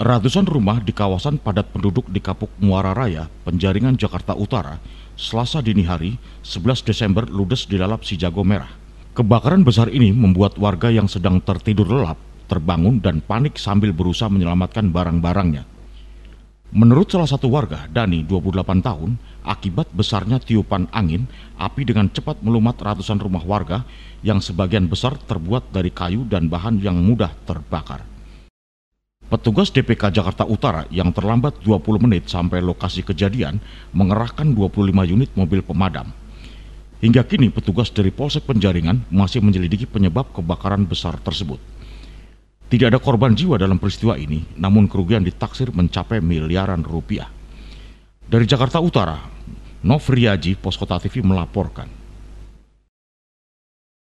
Ratusan rumah di kawasan padat penduduk di Kapuk Muara Raya, Penjaringan Jakarta Utara, Selasa dini hari 11 Desember ludes dilalap si jago merah. Kebakaran besar ini membuat warga yang sedang tertidur lelap terbangun dan panik sambil berusaha menyelamatkan barang-barangnya. Menurut salah satu warga, Dani, 28 tahun, akibat besarnya tiupan angin, api dengan cepat melumat ratusan rumah warga yang sebagian besar terbuat dari kayu dan bahan yang mudah terbakar. Petugas DPK Jakarta Utara yang terlambat 20 menit sampai lokasi kejadian mengerahkan 25 unit mobil pemadam. Hingga kini petugas dari Polsek Penjaringan masih menyelidiki penyebab kebakaran besar tersebut. Tidak ada korban jiwa dalam peristiwa ini, namun kerugian ditaksir mencapai miliaran rupiah. Dari Jakarta Utara, Novriaji, Poskota TV melaporkan.